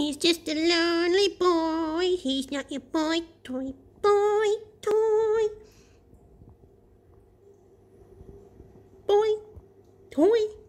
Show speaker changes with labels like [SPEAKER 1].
[SPEAKER 1] He's just a lonely boy. He's not your boy toy, boy
[SPEAKER 2] toy. Boy toy.